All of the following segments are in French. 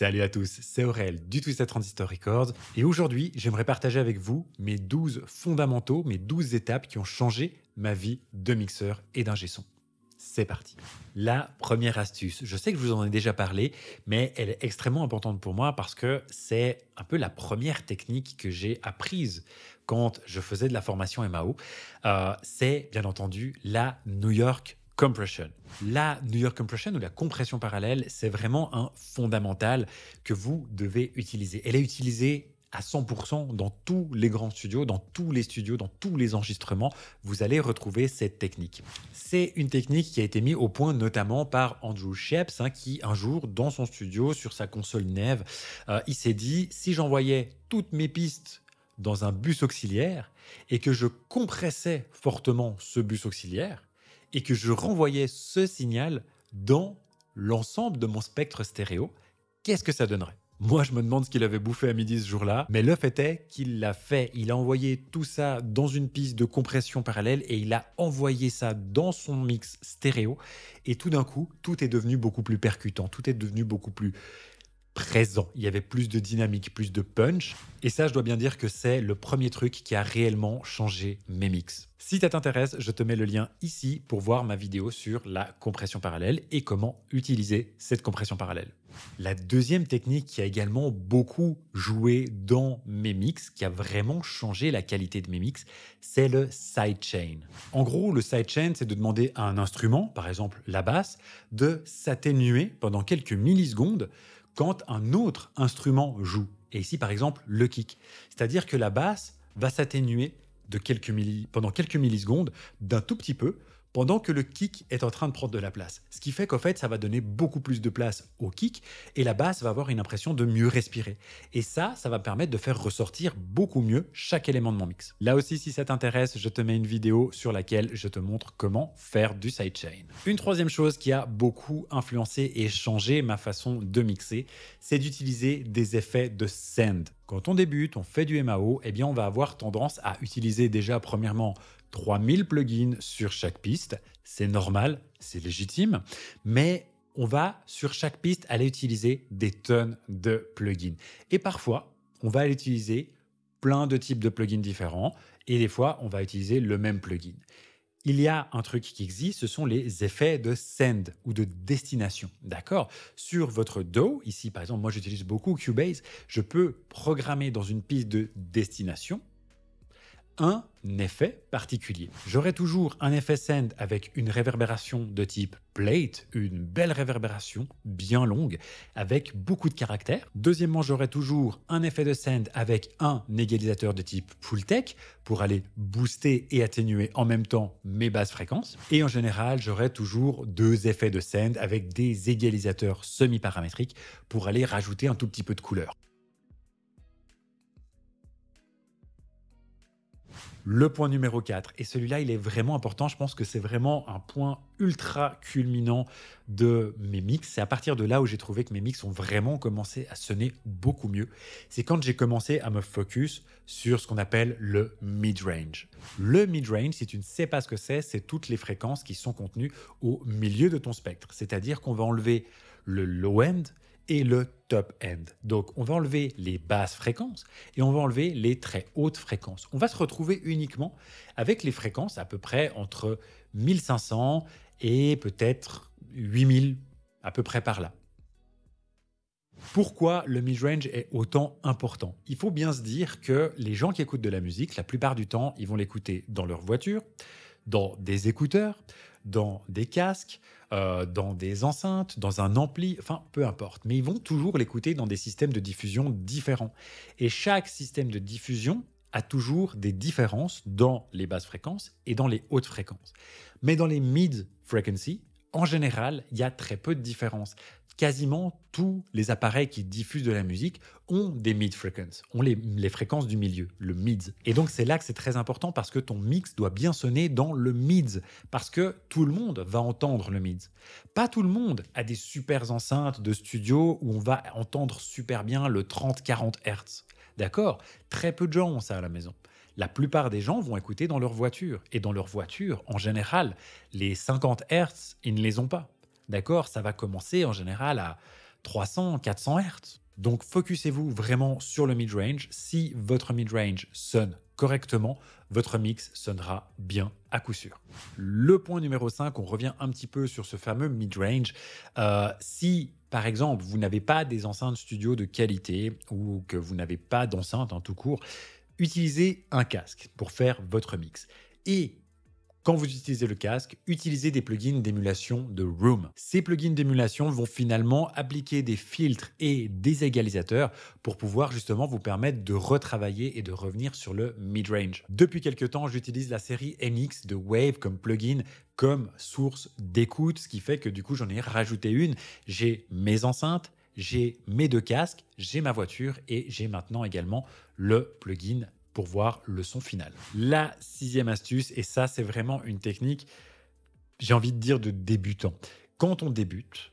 Salut à tous, c'est Aurel du Twisted Transistor Records et aujourd'hui j'aimerais partager avec vous mes 12 fondamentaux, mes 12 étapes qui ont changé ma vie de mixeur et d'ingé son. C'est parti. La première astuce, je sais que je vous en ai déjà parlé, mais elle est extrêmement importante pour moi parce que c'est un peu la première technique que j'ai apprise quand je faisais de la formation MAO. Euh, c'est bien entendu la New York compression. La New York compression ou la compression parallèle, c'est vraiment un fondamental que vous devez utiliser. Elle est utilisée à 100% dans tous les grands studios, dans tous les studios, dans tous les enregistrements, vous allez retrouver cette technique. C'est une technique qui a été mise au point notamment par Andrew Sheps, hein, qui un jour, dans son studio, sur sa console Neve, euh, il s'est dit, si j'envoyais toutes mes pistes dans un bus auxiliaire et que je compressais fortement ce bus auxiliaire, et que je renvoyais ce signal dans l'ensemble de mon spectre stéréo, qu'est-ce que ça donnerait moi, je me demande ce qu'il avait bouffé à midi ce jour-là, mais le fait est qu'il l'a fait. Il a envoyé tout ça dans une piste de compression parallèle et il a envoyé ça dans son mix stéréo. Et tout d'un coup, tout est devenu beaucoup plus percutant, tout est devenu beaucoup plus il y avait plus de dynamique, plus de punch. Et ça, je dois bien dire que c'est le premier truc qui a réellement changé mes mix. Si ça t'intéresse, je te mets le lien ici pour voir ma vidéo sur la compression parallèle et comment utiliser cette compression parallèle. La deuxième technique qui a également beaucoup joué dans mes mix, qui a vraiment changé la qualité de mes mix, c'est le sidechain. En gros, le sidechain, c'est de demander à un instrument, par exemple la basse, de s'atténuer pendant quelques millisecondes quand un autre instrument joue. Et ici, par exemple, le kick. C'est-à-dire que la basse va s'atténuer pendant quelques millisecondes d'un tout petit peu pendant que le kick est en train de prendre de la place. Ce qui fait qu'en fait, ça va donner beaucoup plus de place au kick et la basse va avoir une impression de mieux respirer. Et ça, ça va permettre de faire ressortir beaucoup mieux chaque élément de mon mix. Là aussi, si ça t'intéresse, je te mets une vidéo sur laquelle je te montre comment faire du sidechain. Une troisième chose qui a beaucoup influencé et changé ma façon de mixer, c'est d'utiliser des effets de send. Quand on débute, on fait du MAO, eh bien on va avoir tendance à utiliser déjà premièrement 3000 plugins sur chaque piste. C'est normal, c'est légitime, mais on va sur chaque piste aller utiliser des tonnes de plugins. Et parfois, on va aller utiliser plein de types de plugins différents et des fois, on va utiliser le même plugin il y a un truc qui existe, ce sont les effets de send ou de destination. D'accord Sur votre dos, ici par exemple, moi j'utilise beaucoup Cubase, je peux programmer dans une piste de destination un effet particulier. J'aurai toujours un effet send avec une réverbération de type plate, une belle réverbération bien longue avec beaucoup de caractères. Deuxièmement, j'aurai toujours un effet de send avec un égalisateur de type full tech pour aller booster et atténuer en même temps mes basses fréquences. Et en général, j'aurai toujours deux effets de send avec des égalisateurs semi-paramétriques pour aller rajouter un tout petit peu de couleur. Le point numéro 4, et celui-là, il est vraiment important, je pense que c'est vraiment un point ultra culminant de mes mix. C'est à partir de là où j'ai trouvé que mes mix ont vraiment commencé à sonner beaucoup mieux. C'est quand j'ai commencé à me focus sur ce qu'on appelle le mid-range. Le mid-range, si tu ne sais pas ce que c'est, c'est toutes les fréquences qui sont contenues au milieu de ton spectre. C'est-à-dire qu'on va enlever le low-end, et le top end. Donc on va enlever les basses fréquences et on va enlever les très hautes fréquences. On va se retrouver uniquement avec les fréquences à peu près entre 1500 et peut-être 8000 à peu près par là. Pourquoi le mid-range est autant important Il faut bien se dire que les gens qui écoutent de la musique, la plupart du temps, ils vont l'écouter dans leur voiture, dans des écouteurs, dans des casques, euh, dans des enceintes, dans un ampli, enfin peu importe. Mais ils vont toujours l'écouter dans des systèmes de diffusion différents. Et chaque système de diffusion a toujours des différences dans les basses fréquences et dans les hautes fréquences. Mais dans les mid frequency, en général, il y a très peu de différences. Quasiment tous les appareils qui diffusent de la musique ont des mid frequences, ont les, fréquences du milieu, le mid. Et donc c'est là que c'est très important parce que ton mix doit bien sonner dans le mids, parce que tout le monde va entendre le mids. Pas tout le monde a des super enceintes de studio où on va entendre super bien le 30-40 Hz. D'accord Très peu de gens ont ça à la maison la plupart des gens vont écouter dans leur voiture. Et dans leur voiture, en général, les 50 Hertz, ils ne les ont pas. D'accord Ça va commencer en général à 300, 400 Hertz. Donc focussez-vous vraiment sur le mid-range. Si votre mid-range sonne correctement, votre mix sonnera bien à coup sûr. Le point numéro 5, on revient un petit peu sur ce fameux mid-range. Euh, si par exemple, vous n'avez pas des enceintes studio de qualité ou que vous n'avez pas d'enceinte en hein, tout court, utilisez un casque pour faire votre mix. Et quand vous utilisez le casque, utilisez des plugins d'émulation de Room. Ces plugins d'émulation vont finalement appliquer des filtres et des égalisateurs pour pouvoir justement vous permettre de retravailler et de revenir sur le mid-range. Depuis quelques temps, j'utilise la série NX de Wave comme plugin comme source d'écoute, ce qui fait que du coup j'en ai rajouté une. J'ai mes enceintes, j'ai mes deux casques, j'ai ma voiture et j'ai maintenant également le plugin pour voir le son final. La sixième astuce, et ça c'est vraiment une technique, j'ai envie de dire, de débutant. Quand on débute,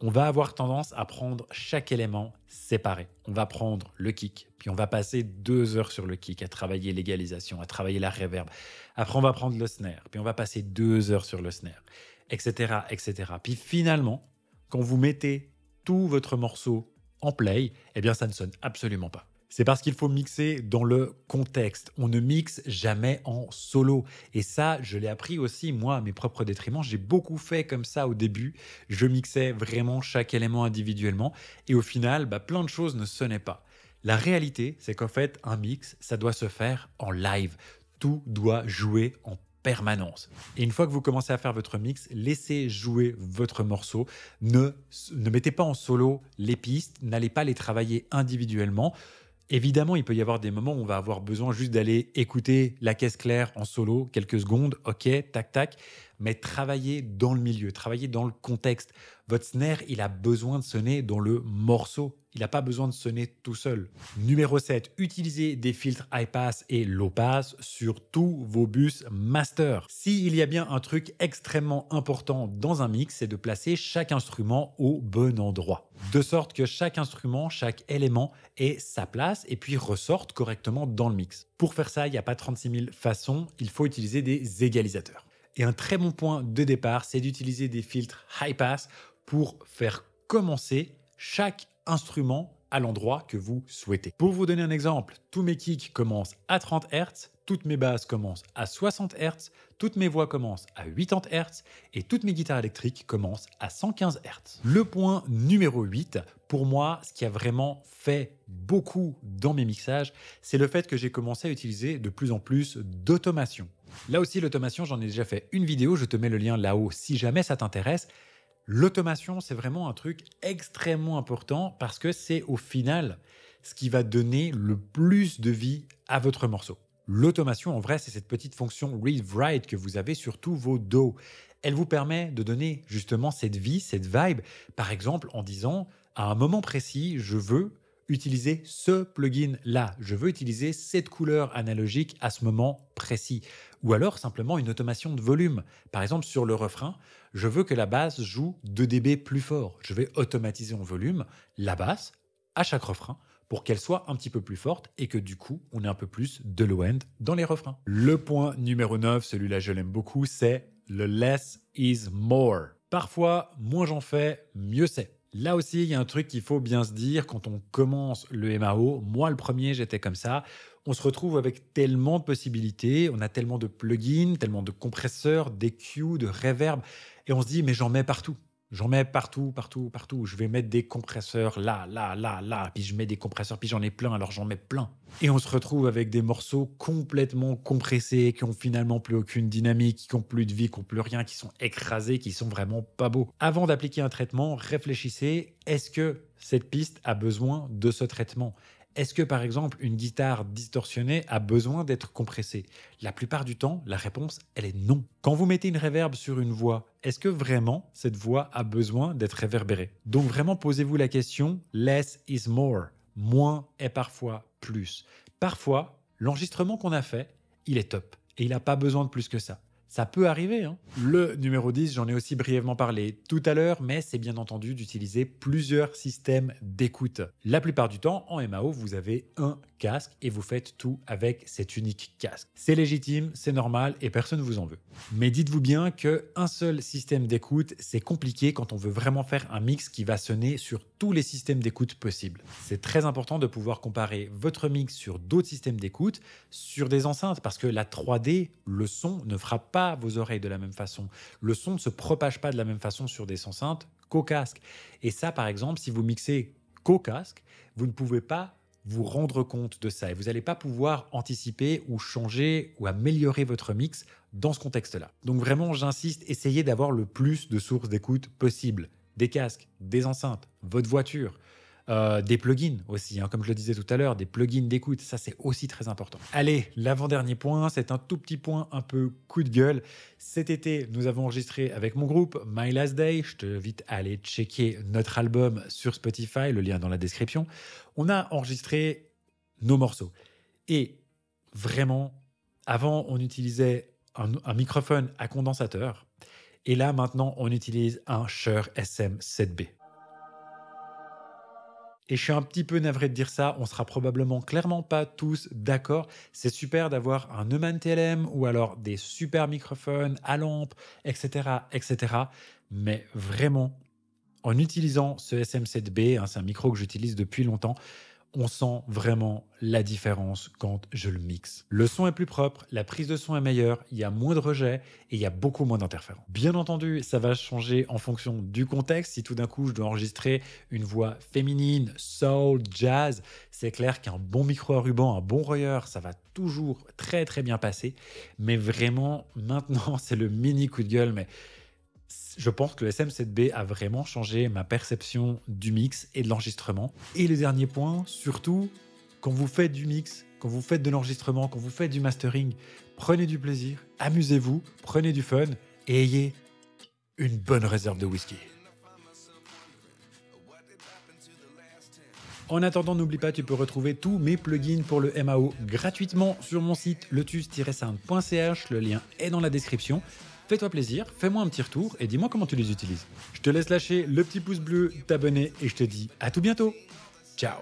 on va avoir tendance à prendre chaque élément séparé. On va prendre le kick, puis on va passer deux heures sur le kick, à travailler l'égalisation, à travailler la réverb. Après, on va prendre le snare, puis on va passer deux heures sur le snare, etc., etc. Puis finalement, quand vous mettez tout votre morceau en play, et eh bien ça ne sonne absolument pas. C'est parce qu'il faut mixer dans le contexte. On ne mixe jamais en solo. Et ça, je l'ai appris aussi, moi, à mes propres détriments. J'ai beaucoup fait comme ça au début. Je mixais vraiment chaque élément individuellement. Et au final, bah, plein de choses ne sonnaient pas. La réalité, c'est qu'en fait, un mix, ça doit se faire en live. Tout doit jouer en permanence. Et une fois que vous commencez à faire votre mix, laissez jouer votre morceau. Ne, ne mettez pas en solo les pistes, n'allez pas les travailler individuellement. Évidemment, il peut y avoir des moments où on va avoir besoin juste d'aller écouter la caisse claire en solo, quelques secondes, ok, tac, tac, mais travaillez dans le milieu, travailler dans le contexte. Votre snare, il a besoin de sonner dans le morceau il n'a pas besoin de sonner tout seul. Numéro 7, utilisez des filtres high pass et low pass sur tous vos bus master. S'il y a bien un truc extrêmement important dans un mix, c'est de placer chaque instrument au bon endroit. De sorte que chaque instrument, chaque élément ait sa place et puis ressorte correctement dans le mix. Pour faire ça, il n'y a pas 36 000 façons, il faut utiliser des égalisateurs. Et un très bon point de départ, c'est d'utiliser des filtres high pass pour faire commencer chaque instrument à l'endroit que vous souhaitez. Pour vous donner un exemple, tous mes kicks commencent à 30 Hz, toutes mes basses commencent à 60 Hz, toutes mes voix commencent à 80 Hz et toutes mes guitares électriques commencent à 115 Hz. Le point numéro 8, pour moi, ce qui a vraiment fait beaucoup dans mes mixages, c'est le fait que j'ai commencé à utiliser de plus en plus d'automation. Là aussi, l'automation, j'en ai déjà fait une vidéo, je te mets le lien là-haut si jamais ça t'intéresse, L'automation, c'est vraiment un truc extrêmement important parce que c'est au final ce qui va donner le plus de vie à votre morceau. L'automation, en vrai, c'est cette petite fonction read-write que vous avez sur tous vos dos. Elle vous permet de donner justement cette vie, cette vibe, par exemple en disant à un moment précis, je veux utiliser ce plugin-là. Je veux utiliser cette couleur analogique à ce moment précis. Ou alors simplement une automation de volume. Par exemple, sur le refrain, je veux que la basse joue 2 dB plus fort. Je vais automatiser en volume la basse à chaque refrain pour qu'elle soit un petit peu plus forte et que du coup, on ait un peu plus de low-end dans les refrains. Le point numéro 9, celui-là je l'aime beaucoup, c'est le less is more. Parfois, moins j'en fais, mieux c'est. Là aussi, il y a un truc qu'il faut bien se dire quand on commence le MAO. Moi, le premier, j'étais comme ça. On se retrouve avec tellement de possibilités, on a tellement de plugins, tellement de compresseurs, d'EQ, de réverb, et on se dit, mais j'en mets partout. J'en mets partout, partout, partout. Je vais mettre des compresseurs là, là, là, là. Puis je mets des compresseurs, puis j'en ai plein, alors j'en mets plein. Et on se retrouve avec des morceaux complètement compressés, qui ont finalement plus aucune dynamique, qui n'ont plus de vie, qui n'ont plus rien, qui sont écrasés, qui sont vraiment pas beaux. Avant d'appliquer un traitement, réfléchissez, est-ce que cette piste a besoin de ce traitement est-ce que par exemple une guitare distorsionnée a besoin d'être compressée La plupart du temps, la réponse, elle est non. Quand vous mettez une réverbe sur une voix, est-ce que vraiment cette voix a besoin d'être réverbérée Donc vraiment posez-vous la question, less is more. Moins est parfois plus. Parfois, l'enregistrement qu'on a fait, il est top et il n'a pas besoin de plus que ça. Ça peut arriver. Hein. Le numéro 10, j'en ai aussi brièvement parlé tout à l'heure, mais c'est bien entendu d'utiliser plusieurs systèmes d'écoute. La plupart du temps, en MAO, vous avez un casque et vous faites tout avec cet unique casque. C'est légitime, c'est normal et personne ne vous en veut. Mais dites-vous bien qu'un seul système d'écoute, c'est compliqué quand on veut vraiment faire un mix qui va sonner sur tous les systèmes d'écoute possibles. C'est très important de pouvoir comparer votre mix sur d'autres systèmes d'écoute, sur des enceintes, parce que la 3D, le son ne frappe pas vos oreilles de la même façon. Le son ne se propage pas de la même façon sur des enceintes qu'au casque. Et ça, par exemple, si vous mixez qu'au casque, vous ne pouvez pas vous rendre compte de ça et vous n'allez pas pouvoir anticiper ou changer ou améliorer votre mix dans ce contexte-là. Donc vraiment, j'insiste, essayez d'avoir le plus de sources d'écoute possible. Des casques, des enceintes, votre voiture, euh, des plugins aussi, hein, comme je le disais tout à l'heure, des plugins d'écoute, ça c'est aussi très important. Allez, l'avant-dernier point, c'est un tout petit point un peu coup de gueule. Cet été, nous avons enregistré avec mon groupe My Last Day. Je t'invite à aller checker notre album sur Spotify, le lien dans la description. On a enregistré nos morceaux. Et vraiment, avant, on utilisait un microphone à condensateur. Et là, maintenant, on utilise un Shure SM7B. Et je suis un petit peu navré de dire ça, on sera probablement clairement pas tous d'accord. C'est super d'avoir un Neumann TLM ou alors des super microphones à lampe, etc., etc. Mais vraiment, en utilisant ce SM7B, hein, c'est un micro que j'utilise depuis longtemps, on sent vraiment la différence quand je le mixe. Le son est plus propre, la prise de son est meilleure, il y a moins de rejets et il y a beaucoup moins d'interférences. Bien entendu, ça va changer en fonction du contexte. Si tout d'un coup je dois enregistrer une voix féminine, soul, jazz, c'est clair qu'un bon micro à ruban, un bon royeur, ça va toujours très très bien passer. Mais vraiment, maintenant, c'est le mini coup de gueule, mais je pense que le SM7B a vraiment changé ma perception du mix et de l'enregistrement. Et le dernier point, surtout, quand vous faites du mix, quand vous faites de l'enregistrement, quand vous faites du mastering, prenez du plaisir, amusez-vous, prenez du fun et ayez une bonne réserve de whisky. En attendant, n'oublie pas, tu peux retrouver tous mes plugins pour le MAO gratuitement sur mon site lotus soundch Le lien est dans la description. Fais-toi plaisir, fais-moi un petit retour et dis-moi comment tu les utilises. Je te laisse lâcher le petit pouce bleu, t'abonner et je te dis à tout bientôt. Ciao